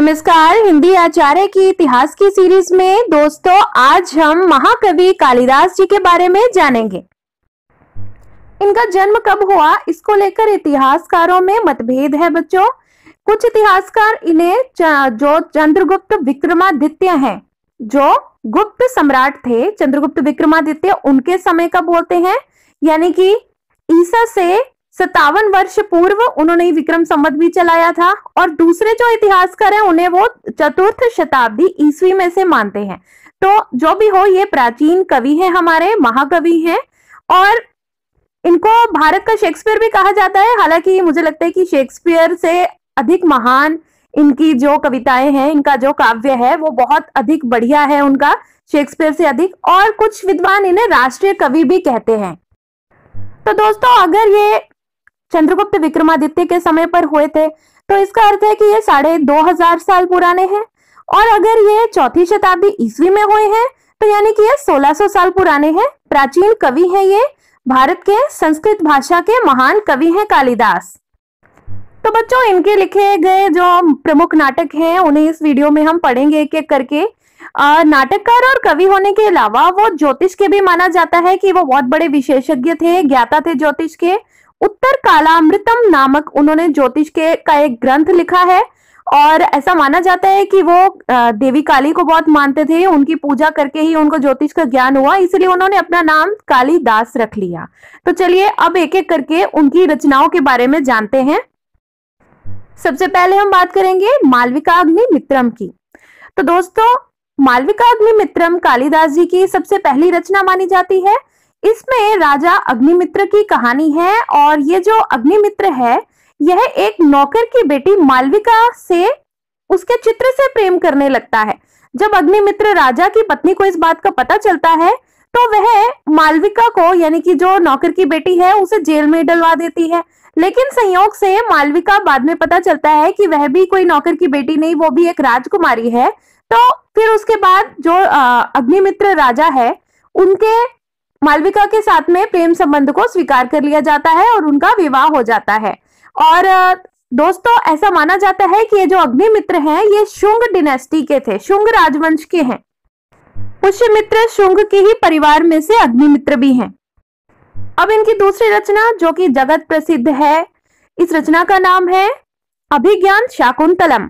नमस्कार हिंदी आचार्य की इतिहास की सीरीज में दोस्तों आज हम महाकवि कालिदास जी के बारे में जानेंगे इनका जन्म कब हुआ इसको लेकर इतिहासकारों में मतभेद है बच्चों कुछ इतिहासकार इन्हें जो चंद्रगुप्त विक्रमादित्य हैं जो गुप्त सम्राट थे चंद्रगुप्त विक्रमादित्य उनके समय का बोलते हैं यानी कि ईसा से सत्तावन वर्ष पूर्व उन्होंने विक्रम संवत भी चलाया था और दूसरे जो इतिहासकार हैं उन्हें वो चतुर्थ शताब्दी ईस्वी में से मानते हैं तो जो भी हो ये प्राचीन कवि है हमारे महाकवि हैं और इनको भारत का शेक्सपियर भी कहा जाता है हालांकि मुझे लगता है कि शेक्सपियर से अधिक महान इनकी जो कविताएं हैं इनका जो काव्य है वो बहुत अधिक बढ़िया है उनका शेक्सपियर से अधिक और कुछ विद्वान इन्हें राष्ट्रीय कवि भी कहते हैं तो दोस्तों अगर ये चंद्रगुप्त विक्रमादित्य के समय पर हुए थे तो इसका अर्थ है कि ये साढ़े दो हजार साल पुराने हैं और अगर ये चौथी शताब्दी ईस्वी में हुए हैं तो यानी कि ये 1600 साल पुराने हैं प्राचीन कवि हैं ये भारत के संस्कृत भाषा के महान कवि हैं कालिदास तो बच्चों इनके लिखे गए जो प्रमुख नाटक हैं उन्हें इस वीडियो में हम पढ़ेंगे एक एक करके नाटककार और कवि होने के अलावा वो ज्योतिष के भी माना जाता है कि वो बहुत बड़े विशेषज्ञ थे ज्ञाता थे ज्योतिष के उत्तर कालामृतम नामक उन्होंने ज्योतिष के का एक ग्रंथ लिखा है और ऐसा माना जाता है कि वो देवी काली को बहुत मानते थे उनकी पूजा करके ही उनको ज्योतिष का ज्ञान हुआ इसलिए उन्होंने अपना नाम काली दास रख लिया तो चलिए अब एक एक करके उनकी रचनाओं के बारे में जानते हैं सबसे पहले हम बात करेंगे मालविका अग्नि मित्रम की तो दोस्तों मालविका अग्नि मित्रम कालिदास जी की सबसे पहली रचना मानी जाती है इसमें राजा अग्निमित्र की कहानी है और ये जो अग्निमित्र है यह एक नौकर की बेटी मालविका से उसके चित्र से प्रेम करने लगता है जब अग्निमित्र राजा की पत्नी को इस बात का पता चलता है तो वह मालविका को यानी कि जो नौकर की बेटी है उसे जेल में डलवा देती है लेकिन संयोग से मालविका बाद में पता चलता है कि वह भी कोई नौकर की बेटी नहीं वो भी एक राजकुमारी है तो फिर उसके बाद जो अग्निमित्र राजा है उनके मालविका के साथ में प्रेम संबंध को स्वीकार कर लिया जाता है और उनका विवाह हो जाता है और दोस्तों ऐसा माना जाता है कि ये जो अग्निमित्र हैं ये शुंग डिनेस्टी के थे शुंग राजवंश के हैं पुष्यमित्र शुंग के ही परिवार में से अग्निमित्र भी हैं अब इनकी दूसरी रचना जो कि जगत प्रसिद्ध है इस रचना का नाम है अभिज्ञान शाकुंतलम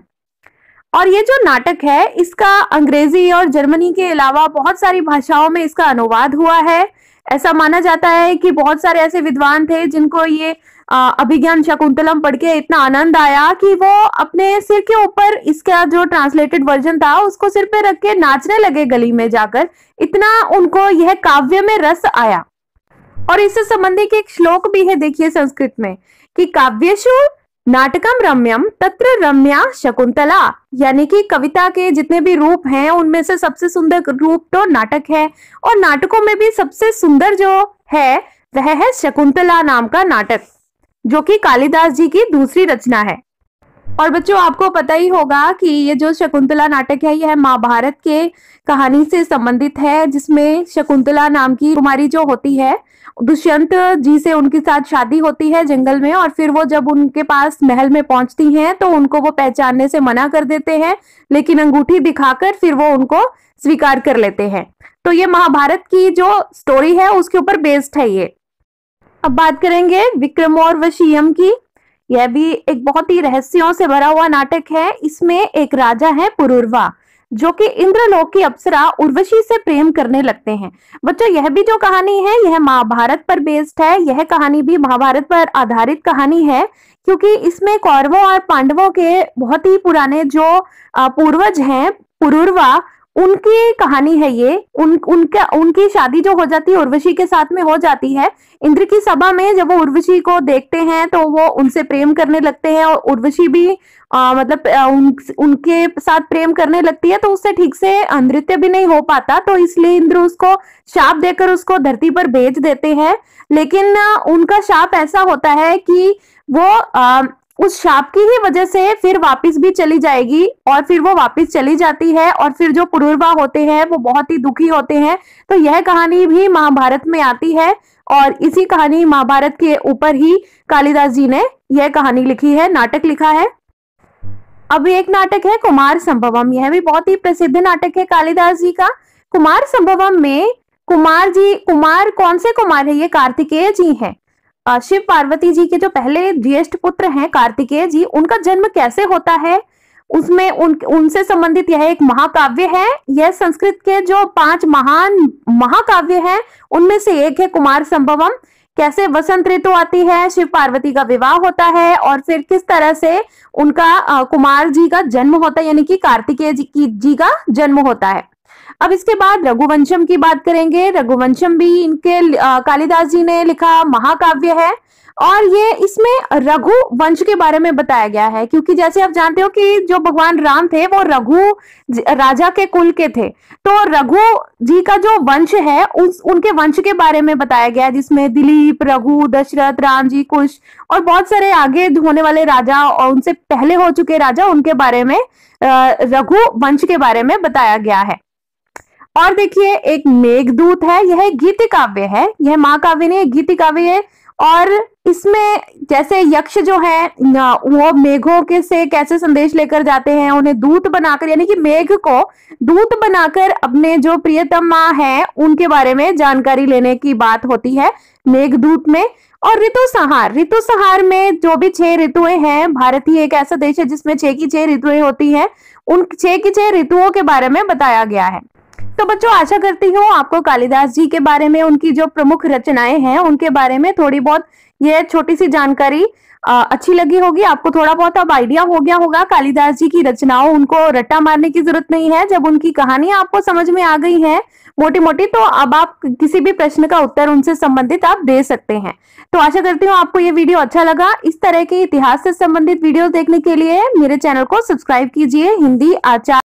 और ये जो नाटक है इसका अंग्रेजी और जर्मनी के अलावा बहुत सारी भाषाओं में इसका अनुवाद हुआ है ऐसा माना जाता है कि बहुत सारे ऐसे विद्वान थे जिनको ये अभिज्ञान शकुंतलम पढ़ के इतना आनंद आया कि वो अपने सिर के ऊपर इसका जो ट्रांसलेटेड वर्जन था उसको सिर पे रख के नाचने लगे गली में जाकर इतना उनको यह काव्य में रस आया और इससे संबंधित एक श्लोक भी है देखिए संस्कृत में कि काव्यशु नाटकम रम्यम तत्र रम्या शकुंतला यानी कि कविता के जितने भी रूप हैं उनमें से सबसे सुंदर रूप तो नाटक है और नाटकों में भी सबसे सुंदर जो है वह है शकुंतला नाम का नाटक जो कि कालिदास जी की दूसरी रचना है और बच्चों आपको पता ही होगा कि ये जो शकुंतला नाटक है यह महाभारत के कहानी से संबंधित है जिसमें शकुंतला नाम की कुमारी जो होती है दुष्यंत जी से उनके साथ शादी होती है जंगल में और फिर वो जब उनके पास महल में पहुंचती हैं तो उनको वो पहचानने से मना कर देते हैं लेकिन अंगूठी दिखाकर फिर वो उनको स्वीकार कर लेते हैं तो ये महाभारत की जो स्टोरी है उसके ऊपर बेस्ड है ये अब बात करेंगे विक्रम और वशीयम की यह भी एक बहुत ही रहस्यों से भरा हुआ नाटक है इसमें एक राजा है पुरुर्वा जो कि इंद्रलोक की अप्सरा उर्वशी से प्रेम करने लगते हैं बच्चों यह भी जो कहानी है यह महाभारत पर बेस्ड है यह कहानी भी महाभारत पर आधारित कहानी है क्योंकि इसमें कौरवों और पांडवों के बहुत ही पुराने जो पूर्वज हैं पुरुर्वा उनकी कहानी है ये उन उनका उनकी शादी जो हो जाती है उर्वशी के साथ में हो जाती है इंद्र की सभा में जब वो उर्वशी को देखते हैं तो वो उनसे प्रेम करने लगते हैं और उर्वशी भी आ, मतलब उन, उनके साथ प्रेम करने लगती है तो उससे ठीक से नृत्य भी नहीं हो पाता तो इसलिए इंद्र उसको शाप देकर उसको धरती पर भेज देते हैं लेकिन उनका शाप ऐसा होता है कि वो अः उस शाप की ही वजह से फिर वापस भी चली जाएगी और फिर वो वापस चली जाती है और फिर जो पुनर्वा होते हैं वो बहुत ही दुखी होते हैं तो यह कहानी भी महाभारत में आती है और इसी कहानी महाभारत के ऊपर ही कालिदास जी ने यह कहानी लिखी है नाटक लिखा है अब एक नाटक है कुमार संभवम यह भी बहुत ही प्रसिद्ध नाटक है कालिदास जी का कुमार संभवम में कुमार जी कुमार कौन से कुमार है ये कार्तिकेय जी हैं शिव पार्वती जी के जो पहले ज्येष्ठ पुत्र हैं कार्तिकेय जी उनका जन्म कैसे होता है उसमें उन उनसे संबंधित यह एक महाकाव्य है यह संस्कृत के जो पांच महान महाकाव्य है उनमें से एक है कुमार संभवम कैसे वसंत ऋतु आती है शिव पार्वती का विवाह होता है और फिर किस तरह से उनका आ, कुमार जी का जन्म होता है यानी कि कार्तिकेय जी, जी का जन्म होता है अब इसके बाद रघुवंशम की बात करेंगे रघुवंशम भी इनके कालिदास जी ने लिखा महाकाव्य है और ये इसमें रघु वंश के बारे में बताया गया है क्योंकि जैसे आप जानते हो कि जो भगवान राम थे वो रघु राजा के कुल के थे तो रघु जी का जो वंश है उस उनके वंश के बारे में बताया गया है जिसमें दिलीप रघु दशरथ राम जी कुश और बहुत सारे आगे होने वाले राजा और उनसे पहले हो चुके राजा उनके बारे में रघु वंश के बारे में बताया गया है और देखिए एक मेघदूत है यह गीति काव्य है यह महाकाव्य नहीं गीति काव्य है और इसमें जैसे यक्ष जो है वो मेघों के से कैसे संदेश लेकर जाते हैं उन्हें दूत बनाकर यानी कि मेघ को दूत बनाकर अपने जो प्रियतम माँ है उनके बारे में जानकारी लेने की बात होती है मेघदूत में और ऋतु संहार ऋतु संहार में जो भी छह ऋतुएं हैं भारत ही एक ऐसा देश है जिसमें छह की छह ऋतुएं होती हैं उन छह की छह ऋतुओं के बारे में बताया गया है तो बच्चों आशा करती हूँ आपको कालिदास जी के बारे में उनकी जो प्रमुख रचनाएं हैं उनके बारे में थोड़ी बहुत ये छोटी सी जानकारी आ, अच्छी लगी होगी आपको थोड़ा बहुत अब आइडिया हो गया होगा कालिदास जी की रचनाओं उनको रट्टा मारने की जरूरत नहीं है जब उनकी कहानियां आपको समझ में आ गई हैं मोटी मोटी तो अब आप किसी भी प्रश्न का उत्तर उनसे संबंधित आप दे सकते हैं तो आशा करती हूँ आपको ये वीडियो अच्छा लगा इस तरह के इतिहास से संबंधित वीडियो देखने के लिए मेरे चैनल को सब्सक्राइब कीजिए हिंदी आचार